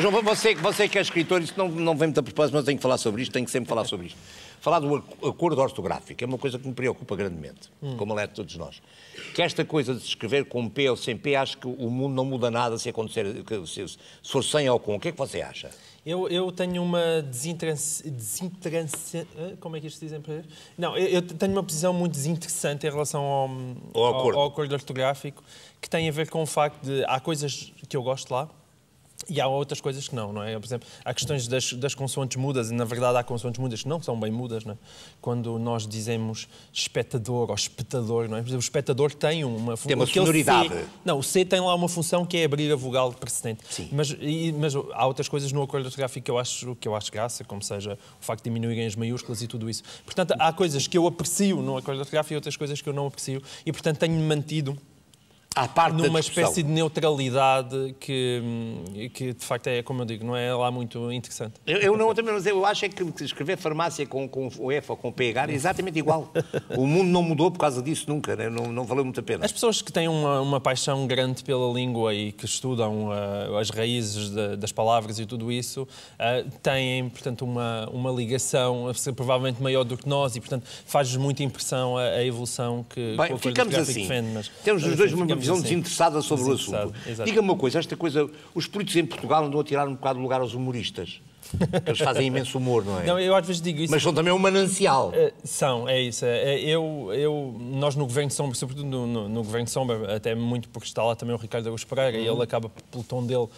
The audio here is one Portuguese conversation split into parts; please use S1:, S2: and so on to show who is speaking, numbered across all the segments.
S1: João, você, você que é escritor, isso não, não vem muito a propósito, mas tenho que falar sobre isto, tenho que sempre falar sobre isto. Falar do acordo ortográfico é uma coisa que me preocupa grandemente, hum. como alerta é todos nós. Que esta coisa de se escrever com P ou sem P, acho que o mundo não muda nada se acontecer, se, se for sem ou com. O que é que você acha?
S2: Eu, eu tenho uma desinteresse... como é que isto dizem para Não, eu, tenho uma posição muito desinteressante em relação ao, ao, acordo. ao, ao acordo ortográfico, que tem a ver com o facto de há coisas que eu gosto lá, e há outras coisas que não, não é? Por exemplo, há questões das, das consoantes mudas, e na verdade há consoantes mudas que não são bem mudas, não é? Quando nós dizemos espectador ou espectador, não é? Por exemplo, o espectador tem uma função. Tem uma sonoridade. C, não, o C tem lá uma função que é abrir a vogal precedente. Sim. Mas, e, mas há outras coisas no acordo ortográfico que eu acho, que eu acho graça, como seja o facto de diminuírem as maiúsculas e tudo isso. Portanto, há coisas que eu aprecio no acordo ortográfico e outras coisas que eu não aprecio, e portanto tenho mantido à parte Numa espécie de neutralidade que, que, de facto,
S1: é, como eu digo, não é lá muito interessante. Eu, eu não, também, mas eu acho é que escrever farmácia com, com o F ou com o PH é exatamente igual. o mundo não mudou por causa disso nunca, né? não, não valeu muito a pena. As
S2: pessoas que têm uma, uma paixão grande pela língua e que estudam uh, as raízes de, das palavras e tudo isso, uh, têm, portanto, uma, uma ligação provavelmente maior do que nós e, portanto, faz-nos muita impressão a, a, evolução que Bem, ficamos assim. defende. Mas, Temos os dois visão sim. desinteressada
S1: sobre o assunto. Diga-me uma coisa, esta coisa, os políticos em Portugal andam a tirar um bocado de lugar aos humoristas. Eles fazem imenso humor, não é? Não, eu às vezes digo isso. Mas são também um manancial. Uh,
S2: são, é isso. É, é, eu, eu, nós no Governo de Sombra, sobretudo no, no, no Governo de Sombra, até muito porque está lá também o Ricardo Augusto Pereira, uhum. e ele acaba, pelo tom dele,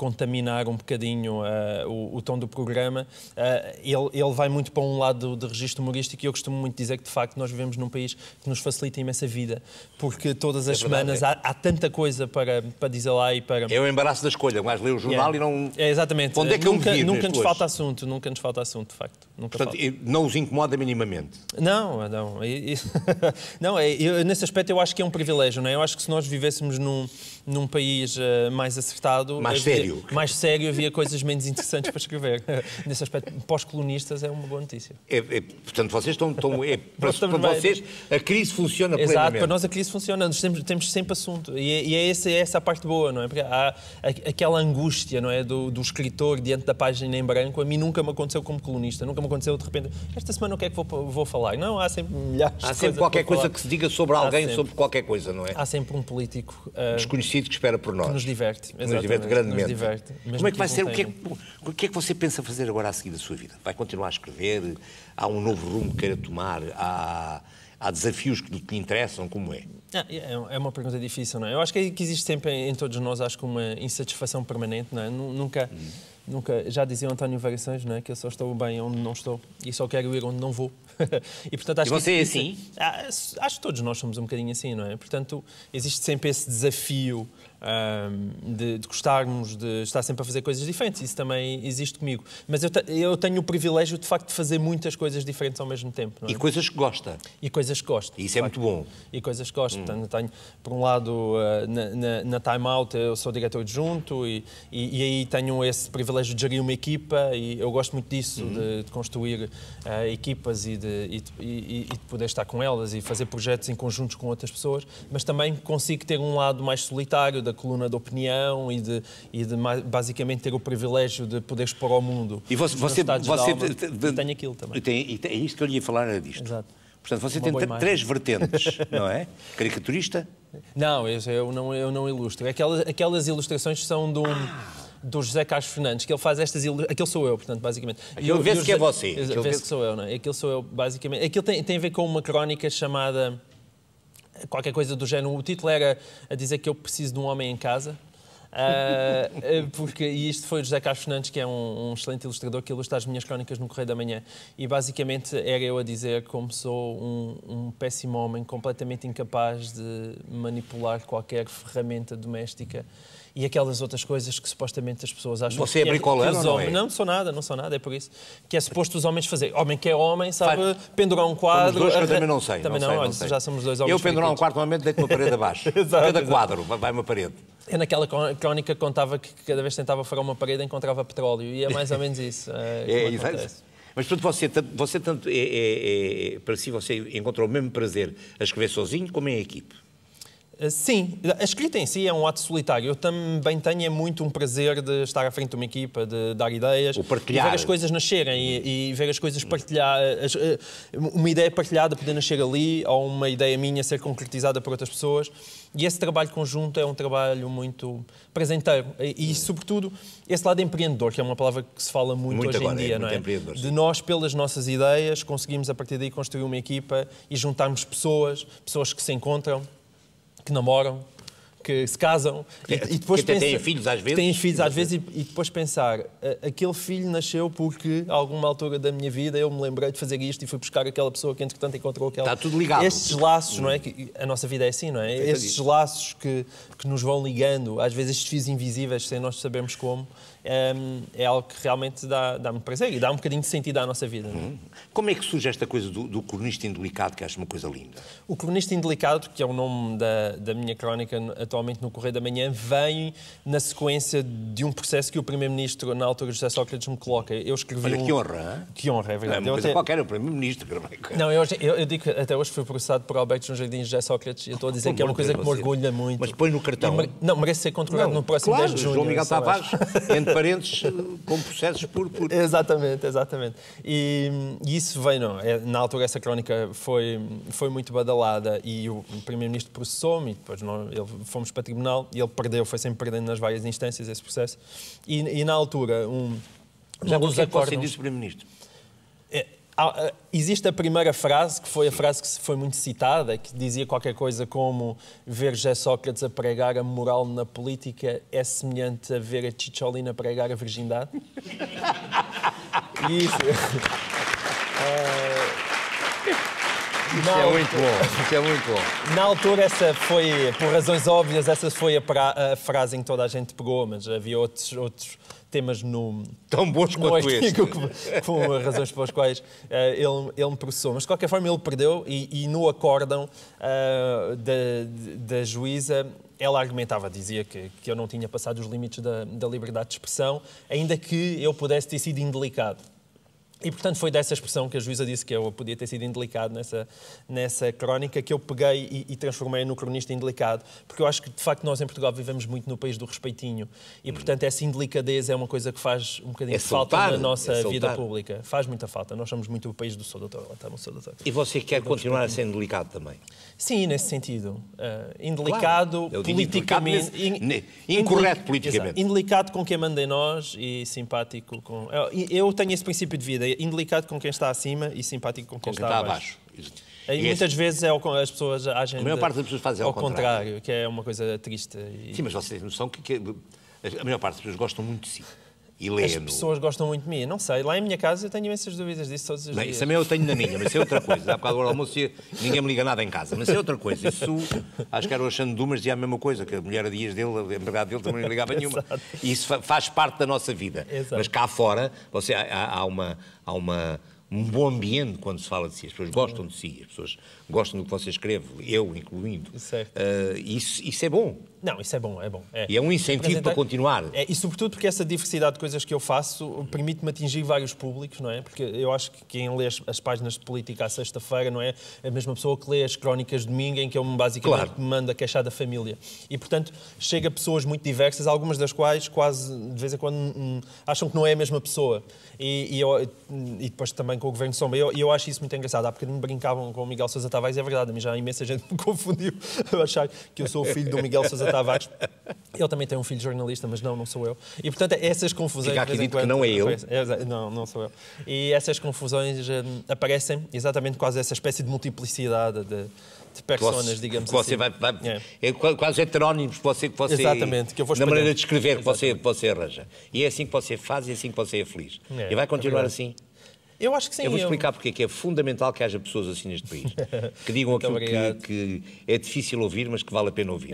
S2: contaminar um bocadinho uh, o, o, tom do programa, uh, ele, ele vai muito para um lado de registro humorístico e eu costumo muito dizer que, de facto, nós vivemos num país que nos facilita imensa vida, porque todas é as é semanas há, há, tanta coisa para, para dizer lá
S1: e para... É o embaraço da escolha, mas ler o jornal yeah. e não...
S2: É, exatamente. Onde é que nunca, eu Nunca nos hoje? falta assunto, nunca nos falta assunto, de facto. Nunca Portanto, falta. não os incomoda minimamente? Não, não. não, é, eu, nesse aspecto eu acho que é um privilégio, não é? Eu acho que se nós vivêssemos num, num país eh, mais acertado... Mais sério sério. Mais sério, havia coisas menos interessantes para escrever. Nesse aspecto, pós-colonistas é uma boa notícia.
S1: É, é, portanto, vocês estão. estão é, para, para vocês, a crise funciona Exato, plenamente. Exato, para nós
S2: a crise funciona. Nós temos, temos sempre assunto. E, é, e é, essa, é essa a parte boa, não é? Porque há aquela angústia, não é? Do, do escritor diante da página em branco. A mim nunca me aconteceu como colunista. Nunca me aconteceu de repente. Esta semana o que é que vou, vou falar? Não, há sempre milhares há de Há sempre qualquer coisa falar. que se diga sobre alguém, sempre, sobre
S1: qualquer coisa, não é? Há
S2: sempre um político. Uh,
S1: Desconhecido que espera por nós. Que nos diverte. Que nos diverte grandemente diverte. Como é que vai ser? O que, é que, o que, é que, você pensa fazer agora a seguir da sua vida? Vai continuar a escrever? Há um novo rumo que queira tomar? Há, há desafios que lhe interessam? Como é?
S2: Ah, é, é, é uma pergunta difícil, não é? Eu acho que, é que existe sempre em, todos nós acho que uma insatisfação permanente, não é? Nunca, hum. nunca já dizia António Variações, não é? Que eu só estou bem onde não estou e só quero ir onde não vou. e portanto acho e você que é assim? Isso, ah, acho que todos nós somos um bocadinho assim, não é? Portanto existe sempre esse desafio um, de, de, gostarmos de estar sempre a fazer coisas diferentes. Isso também existe comigo. Mas eu, eu tenho o privilégio, de facto, de fazer muitas coisas diferentes ao mesmo tempo.
S1: É? E coisas que gosta. E coisas que gosta. E isso é facto. muito bom. E
S2: coisas que gosta. Uhum. Portanto, tenho, por um lado, eh, na, na, na Time Out, eu sou diretor adjunto e, e, e, aí tenho esse privilégio de gerir uma equipa e eu gosto muito disso, uhum. de, de, construir uh, equipas e de, e de, poder estar com elas e fazer projetos em conjuntos com outras pessoas, mas também consigo ter um lado mais solitário da coluna de opinião e de, e de basicamente ter o privilégio de poder expor ao mundo. E você, você, você
S1: tem aquilo também. Tem, é isto que eu lhe ia falar, era disto. Exato Portanto, você tem três vertentes, não é? Caricaturista?
S2: Não, eu não, eu não ilustro. Aquelas, aquelas ilustrações são de um. do José Carlos Fernandes, que ele faz estas ilustrações. Aquele sou eu, portanto, basicamente. Aquele vê-se José... que é você. Aquele vê-se que sou eu, não é? Aquele sou eu, basicamente. Aquilo tem, tem a ver com uma crónica chamada. Qualquer coisa do género. O título era a dizer que eu preciso de um homem em casa. Ah, ah, porque, e isto foi o José Carlos Fernandes, que é um, um, excelente ilustrador que ilustra as minhas crónicas no Correio da Manhã. E basicamente era eu a dizer como sou um, um péssimo homem, completamente incapaz de manipular qualquer ferramenta doméstica e aquelas outras coisas que supostamente as pessoas acham Você é que é bricolano, que não é? Não, não sou nada, não sou nada, é por isso. Que é suposto os homens fazer. Homem que é homem, sabe,
S1: pendurar um quadro... dois eu também não sei. Também não, sei, não, olha, sei. já somos dois homens. Eu pendurar um quadro, normalmente deito uma parede abaixo. exato, Cada exato. quadro vai uma parede.
S2: Eu naquela crónica contava que cada vez tentava furar uma parede encontrava petróleo e é mais ou menos isso. Eh, é, é exato.
S1: Mas portanto, você, você tanto é, é, é, para si você encontrou o mesmo prazer a escrever sozinho como em equipe.
S2: Eh, sim, a escrita em si é um ato solitário. Eu também tenho é muito um prazer de estar à frente de uma equipa, de dar ideias, o partilhar. ver as coisas nascerem e, e ver as coisas partilhar, eh, eh, uma ideia partilhada poder nascer ali ou uma ideia minha ser concretizada por outras pessoas. E esse trabalho conjunto é um trabalho muito presenteiro e, e sobretudo, esse lado empreendedor, que é uma palavra que se fala muito, muito hoje agora, em é dia, é, não é? De nós, pelas nossas ideias, conseguimos a partir daí construir uma equipa e juntarmos pessoas, pessoas que se encontram que namoram, que se casam que, e, depois que pensa, têm filhos às vezes. Têm filhos às vezes e, e, depois pensar, aquele filho nasceu porque a alguma altura da minha vida eu me lembrei de fazer isto e fui buscar aquela pessoa que entretanto encontrou aquela. Está tudo ligado. Estes laços, hum. não é? Hum. Que a nossa vida é assim, não é? é estes laços que, que nos vão ligando, às vezes estes fios invisíveis sem nós sabermos como é algo que realmente dá, dá prazer e dá um bocadinho de sentido à nossa vida. Hum.
S1: Como é que surge esta coisa do, do cronista indelicado, que acho uma coisa linda?
S2: O cronista indelicado, que é o nome da, da minha crónica atualmente no Correio da Manhã, vem na sequência de um processo que o Primeiro-Ministro, na altura de José Sócrates, me coloca. Eu escrevi. Olha, um... que honra! Hein? Que honra, é verdade. Não, é uma coisa até... qualquer, o Primeiro-Ministro. É não, eu, eu, eu, digo que até hoje fui processado por Alberto João Jardim e José Sócrates. Eu estou a dizer então, que é uma coisa que me orgulha
S1: muito. Mas põe no cartão. Eu, não, merece ser controlado no próximo claro, 10 de junho. João Miguel Tavares, parentes
S2: com processos por... por... Exatamente, exatamente. E, e, isso vem, não, é, na altura essa crónica foi, foi muito badalada e o primeiro-ministro processou-me, depois não, ele, fomos para tribunal e ele perdeu, foi sempre perdendo nas várias instâncias esse processo. E, e na altura, um... Já um dos acordos... primeiro-ministro? Eh, existe a primeira frase, que foi a frase que foi muito citada, que dizia qualquer coisa como ver José Sócrates a pregar a moral na política é semelhante a ver a Chicholina pregar a virgindade. Isso. Eh,
S1: isso é muito bom, isso é muito bom.
S2: Na altura, essa foi, por razões óbvias, essa foi a, pra, a frase em que toda a gente pegou, mas havia outros, outros temas no. Tão bons no quanto este. Que, que, com razões pelas quais uh, ele, ele me processou. Mas de qualquer forma ele perdeu e, e no acórdão uh, da, da juíza ela argumentava, dizia que, que eu não tinha passado os limites da, da liberdade de expressão, ainda que eu pudesse ter sido indelicado. E, portanto, foi dessa expressão que a juíza disse que eu podia ter sido indelicado nessa, nessa crónica, que eu peguei e, e, transformei no cronista indelicado, porque eu acho que, de facto, nós em Portugal vivemos muito no país do respeitinho. E, hum. portanto, essa indelicadez é uma coisa que faz um bocadinho é falta soltar, na nossa é vida pública. Faz muita falta. Nós somos muito o país do sou doutor. Lá sou
S1: doutor. E você quer continuar a ser indelicado também?
S2: Sim, nesse sentido. Uh, indelicado claro. politicamente. incorreto politicamente. Exato. Indelicado com quem manda em nós e simpático com. Eu, eu tenho esse princípio de vida é indelicado com quem está acima e simpático com quem, com quem está, está, abaixo. abaixo. E, e muitas esse... vezes é as pessoas agem. A maior parte das pessoas fazem é ao, contrário. contrário. que
S1: é uma coisa triste. E... Sim, mas vocês têm noção que, que, a maior parte das pessoas gostam muito de si e As
S2: pessoas gostam muito de mim, não sei. Lá em minha casa eu tenho imensas dúvidas disso todos os Bem, dias. Isso também eu tenho na minha, mas isso é outra
S1: coisa. Há bocado do almoço ninguém me liga nada em casa, mas isso é outra coisa. Isso, acho que era o Alexandre Dumas dizia a mesma coisa, que a mulher a dias dele, a empregada dele também não ligava nenhuma. E isso faz parte da nossa vida. Exato. Mas cá fora, você, há, há uma... Há uma um bom ambiente quando se fala de si. As pessoas gostam de si, as pessoas gostam do que você escreve, eu incluindo. Certo. Uh, isso, isso é bom.
S2: Não, isso é bom, é bom.
S1: É. E é um incentivo para continuar.
S2: É, e sobretudo porque essa diversidade de coisas que eu faço permite-me atingir vários públicos, não é? Porque eu acho que quem lê as, as páginas de política à sexta-feira, não é? A mesma pessoa que lê as crónicas de domingo em que eu basicamente claro. me mando a queixar da família. E, portanto, chega a pessoas muito diversas, algumas das quais quase, de vez em quando, hum, hum, acham que não é a mesma pessoa. E, e, eu, e depois também com o Governo de Sombra. E eu, eu, acho isso muito engraçado. Há bocadinho brincavam com o Miguel Sousa Tavares, é verdade, mas já imensa gente me confundiu a achar que eu sou o filho do Miguel Sousa Tavares. Ele também tem um filho jornalista, mas não, não sou eu. E, portanto, é essas confusões... Fica aqui dito que não é eu. É, é, não, não sou eu. E essas confusões eh, aparecem exatamente quase essa espécie de multiplicidade de, de personas, você, digamos você assim. Vai,
S1: vai, é. é. quase heterónimos que você, que você Exatamente, que eu vou Na maneira de escrever que você, que você arranja. E é assim que você faz e é assim que você é feliz. É, e vai continuar assim. Eu acho que sim. Eu vou explicar porque é que é fundamental que haja pessoas assim neste país. que digam aquilo que, que, é difícil ouvir, mas que vale a pena ouvir.